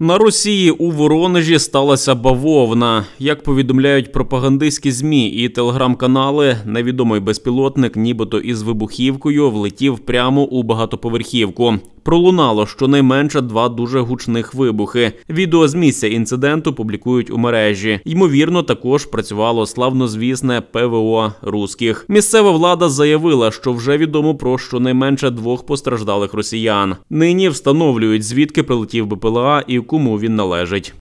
На Росії у Воронежі сталася бавовна. Як повідомляють пропагандистські змі і телеграм-канали, невідомий безпілотник, нібито із вибухівкою, влетів прямо у багатоповерхівку пролунало щонайменше два дуже гучних вибухи. Відео з місця інциденту публікують у мережі. Ймовірно, також працювало славнозвісне ПВО русських. Місцева влада заявила, що вже відомо про щонайменше двох постраждалих росіян. Нині встановлюють звідки прилетів БПЛА і кому він належить.